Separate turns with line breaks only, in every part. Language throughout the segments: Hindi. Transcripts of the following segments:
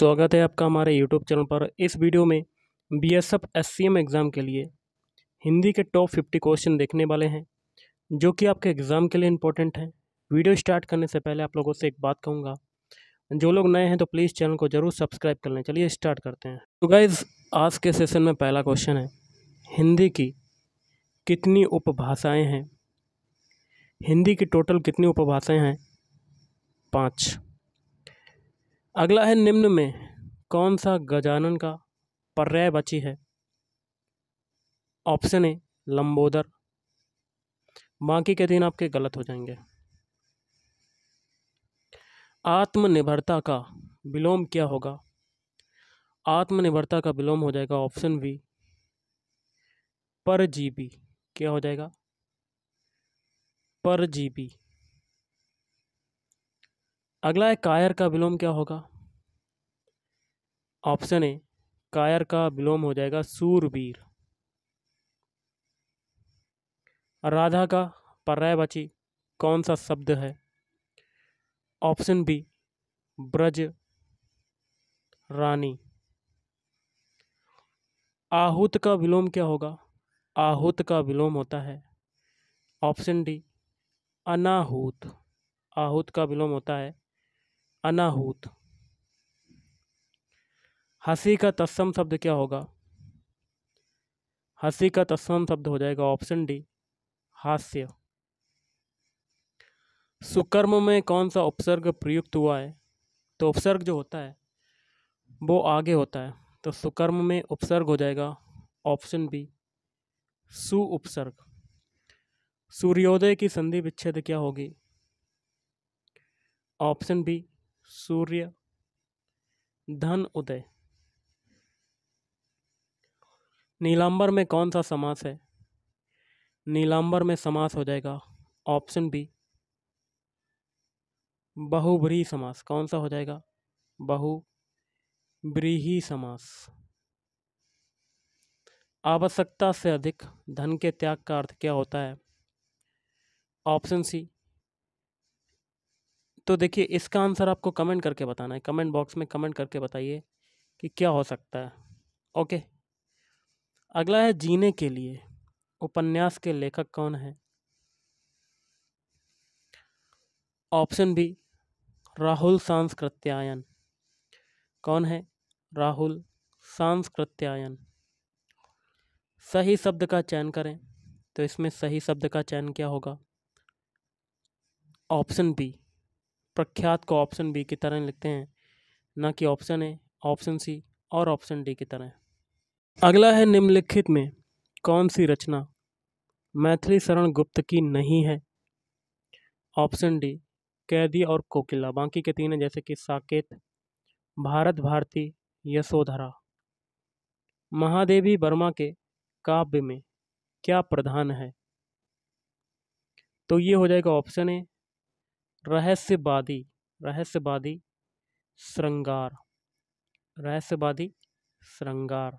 स्वागत है आपका हमारे यूट्यूब चैनल पर इस वीडियो में B S F S C M exam के लिए हिंदी के टॉप फिफ्टी क्वेश्चन देखने वाले हैं जो कि आपके एग्ज़ाम के लिए इम्पोर्टेंट हैं वीडियो स्टार्ट करने से पहले आप लोगों से एक बात कहूँगा जो लोग नए हैं तो प्लीज़ चैनल को ज़रूर सब्सक्राइब कर लें चलिए स्टार्ट करते हैं तो गाइज़ आज के सेशन में पहला क्वेश्चन है हिंदी की कितनी उपभाषाएँ हैं हिंदी की टोटल कितनी उपभाषाएँ हैं पाँच अगला है निम्न में कौन सा गजानन का पर्याय बची है ऑप्शन ए लंबोदर बाकी के दिन आपके गलत हो जाएंगे आत्मनिर्भरता का विलोम क्या होगा आत्मनिर्भरता का विलोम हो जाएगा ऑप्शन बी परजीवी क्या हो जाएगा परजीवी अगला है कायर का विलोम क्या होगा ऑप्शन ए कायर का विलोम हो जाएगा सूरवीर राधा का पर्याय बची कौन सा शब्द है ऑप्शन बी ब्रज रानी आहूत का विलोम क्या होगा आहूत का विलोम होता है ऑप्शन डी अनाहूत आहूत का विलोम होता है अनाहूत हंसी का तत्सम शब्द क्या होगा हंसी का तत्सम शब्द हो जाएगा ऑप्शन डी हास्य सुकर्म में कौन सा उपसर्ग प्रयुक्त हुआ है तो उपसर्ग जो होता है वो आगे होता है तो सुकर्म में उपसर्ग हो जाएगा ऑप्शन बी सु उपसर्ग सूर्योदय की संधि विच्छेद क्या होगी ऑप्शन बी सूर्य धन उदय नीलांबर में कौन सा समास है नीलांबर में समास हो जाएगा ऑप्शन बी बहुब्रीही समास कौन सा हो जाएगा बहुब्रीही समास आवश्यकता से अधिक धन के त्याग का अर्थ क्या होता है ऑप्शन सी तो देखिए इसका आंसर आपको कमेंट करके बताना है कमेंट बॉक्स में कमेंट करके बताइए कि क्या हो सकता है ओके अगला है जीने के लिए उपन्यास के लेखक कौन है ऑप्शन बी राहुल सांस्कृत्यायन कौन है राहुल सांस्कृत्यायन सही शब्द का चयन करें तो इसमें सही शब्द का चयन क्या होगा ऑप्शन बी प्रख्यात को ऑप्शन बी की तरह लिखते हैं ना कि ऑप्शन ए ऑप्शन सी और ऑप्शन डी की तरह अगला है निम्नलिखित में कौन सी रचना मैथिली शरण गुप्त की नहीं है ऑप्शन डी कैदी और कोकिला बाकी के तीन हैं जैसे कि साकेत भारत भारती यशोधरा महादेवी वर्मा के काव्य में क्या प्रधान है तो ये हो जाएगा ऑप्शन ए रहस्यवादी रहस्यवादी श्रृंगार रहस्यवादी श्रृंगार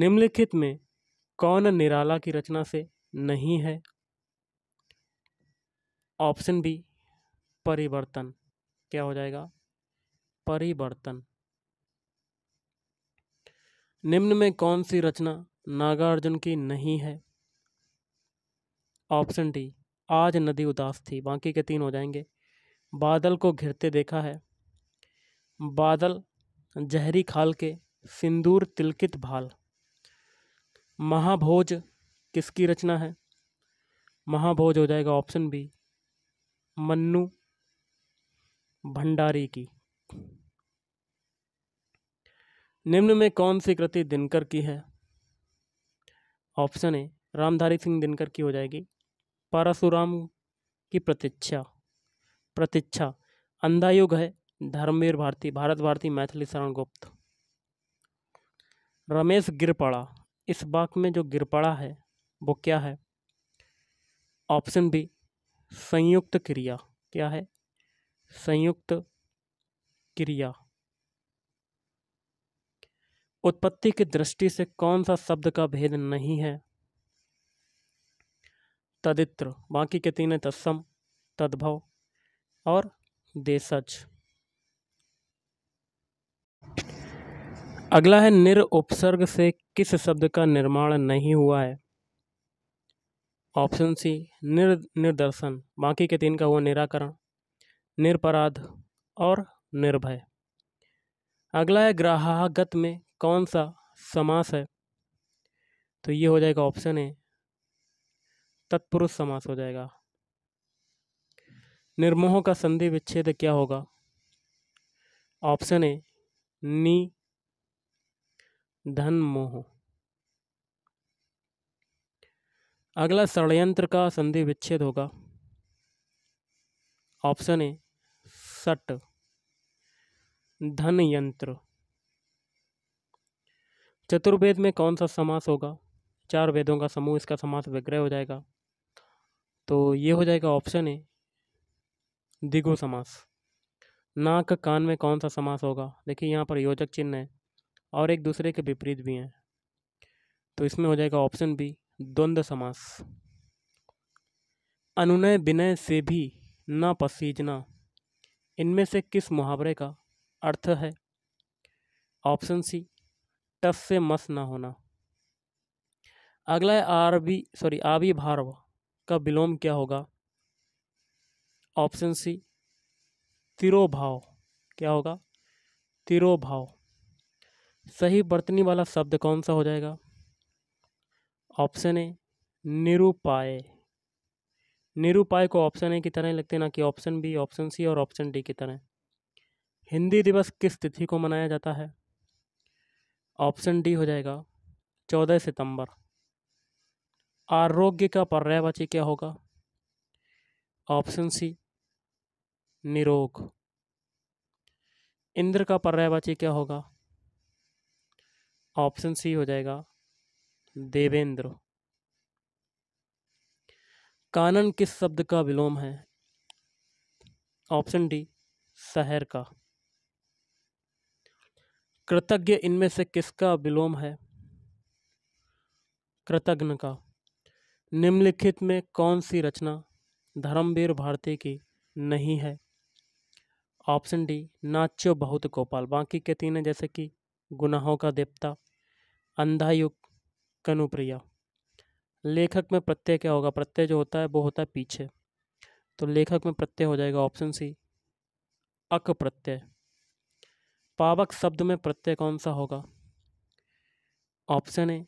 निम्नलिखित में कौन निराला की रचना से नहीं है ऑप्शन बी परिवर्तन क्या हो जाएगा परिवर्तन निम्न में कौन सी रचना नागार्जुन की नहीं है ऑप्शन डी आज नदी उदास थी बाकी के तीन हो जाएंगे बादल को घिरते देखा है बादल जहरी खाल के सिंदूर तिलकित भाल महाभोज किसकी रचना है महाभोज हो जाएगा ऑप्शन बी मन्नू भंडारी की निम्न में कौन सी कृति दिनकर की है ऑप्शन ए रामधारी सिंह दिनकर की हो जाएगी परशुराम की प्रतीक्षा प्रतीक्षा अंधायुग है धर्मवीर भारती भारत भारती मैथिली शरण गुप्त रमेश गिरपाड़ा इस वाक में जो गिरपाड़ा है वो क्या है ऑप्शन बी संयुक्त क्रिया क्या है संयुक्त क्रिया उत्पत्ति की दृष्टि से कौन सा शब्द का भेद नहीं है तदित्र बाकी के तीन है तत्सम तद्भव और देसच अगला है निर उपसर्ग से किस शब्द का निर्माण नहीं हुआ है ऑप्शन सी निर निर्दर्शन बाकी के तीन का हुआ निराकरण निरपराध और निर्भय अगला है ग्राहगत में कौन सा समास है तो ये हो जाएगा ऑप्शन है तत्पुरुष समास हो जाएगा निर्मोह का संधि विच्छेद क्या होगा ऑप्शन ए नी धन मोह अगला षडयंत्र का संधि विच्छेद होगा ऑप्शन ए सट धन यंत्र चतुर्वेद में कौन सा समास होगा चार वेदों का समूह इसका समास विग्रह हो जाएगा तो ये हो जाएगा ऑप्शन ए दिगो समास नाक कान में कौन सा समास होगा देखिए यहाँ पर योजक चिन्ह है और एक दूसरे के विपरीत भी हैं तो इसमें हो जाएगा ऑप्शन बी द्वंद्व समास अनुनय विनय से भी न पसीजना इनमें से किस मुहावरे का अर्थ है ऑप्शन सी टस से मस ना होना अगला है आरबी सॉरी आबी भारवा का विलोम क्या होगा ऑप्शन सी तिरोभाव क्या होगा तिरोभाव सही बर्तनी वाला शब्द कौन सा हो जाएगा ऑप्शन ए निरुपाय निरुपाय को ऑप्शन ए की तरह लगते हैं ना कि ऑप्शन बी ऑप्शन सी और ऑप्शन डी की तरह हिंदी दिवस किस तिथि को मनाया जाता है ऑप्शन डी हो जाएगा चौदह सितंबर आरोग्य का पर्यायवाची क्या होगा ऑप्शन सी निरोग इंद्र का पर्यायवाची क्या होगा ऑप्शन सी हो जाएगा देवेंद्र कानन किस शब्द का विलोम है ऑप्शन डी शहर का कृतज्ञ इनमें से किसका विलोम है कृतज्ञ का निम्नलिखित में कौन सी रचना धर्मवीर भारती की नहीं है ऑप्शन डी नाच्यो बहुत गोपाल बाकी के तीन है जैसे कि गुनाहों का देवता अंधायुग कनुप्रिया लेखक में प्रत्यय क्या होगा प्रत्यय जो होता है वो होता है पीछे तो लेखक में प्रत्यय हो जाएगा ऑप्शन सी अक प्रत्यय पावक शब्द में प्रत्यय कौन सा होगा ऑप्शन ए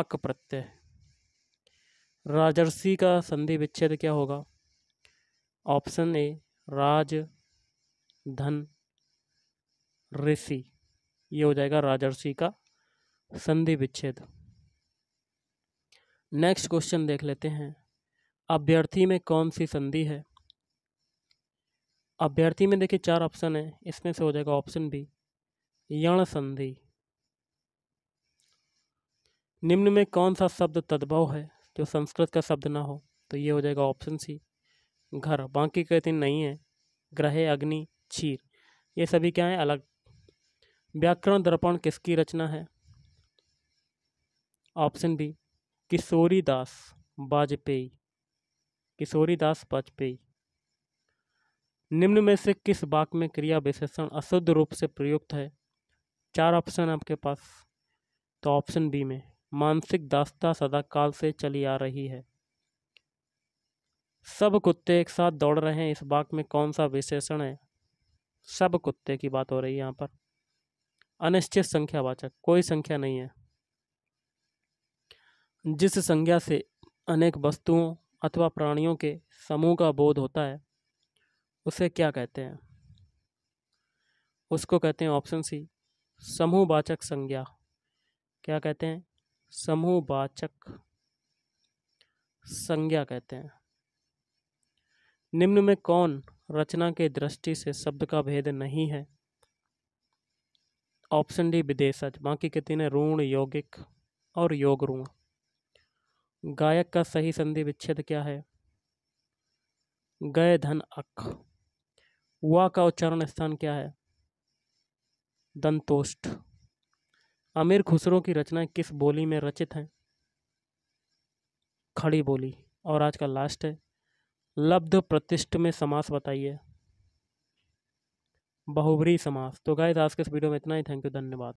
अक प्रत्यय राजर्षि का संधि विच्छेद क्या होगा ऑप्शन ए राज धन ऋषि ये हो जाएगा राजर्षि का संधि विच्छेद नेक्स्ट क्वेश्चन देख लेते हैं अभ्यर्थी में कौन सी संधि है अभ्यर्थी में देखिए चार ऑप्शन है इसमें से हो जाएगा ऑप्शन बी यण संधि निम्न में कौन सा शब्द तद्भव है जो संस्कृत का शब्द ना हो तो ये हो जाएगा ऑप्शन सी घर बाकी के तीन नहीं है ग्रह अग्नि क्षीर ये सभी क्या है अलग व्याकरण दर्पण किसकी रचना है ऑप्शन बी किशोरी दास वाजपेयी किशोरी दास वाजपेयी निम्न में से किस वाक्य में क्रिया विशेषण अशुद्ध रूप से प्रयुक्त है चार ऑप्शन आपके पास तो ऑप्शन बी में मानसिक दास्ता सदाकाल से चली आ रही है सब कुत्ते एक साथ दौड़ रहे हैं इस बाग में कौन सा विशेषण है सब कुत्ते की बात हो रही है यहाँ पर अनिश्चित संख्यावाचक कोई संख्या नहीं है जिस संज्ञा से अनेक वस्तुओं अथवा प्राणियों के समूह का बोध होता है उसे क्या कहते हैं उसको कहते हैं ऑप्शन सी समूहवाचक संज्ञा क्या कहते हैं समूहवाचक संज्ञा कहते हैं निम्न में कौन रचना के दृष्टि से शब्द का भेद नहीं है ऑप्शन डी विदेशज बाकी के तीन ऋण यौगिक और योग ऋण गायक का सही संधि विच्छेद क्या है गय धन अख वा का उच्चारण स्थान क्या है दंतोष्ठ अमीर खुसरो की रचना किस बोली में रचित हैं खड़ी बोली और आज का लास्ट है लब्ध प्रतिष्ठ में समास बताइए बहुबरी समास तो गाइस आज के इस वीडियो में इतना ही थैंक यू धन्यवाद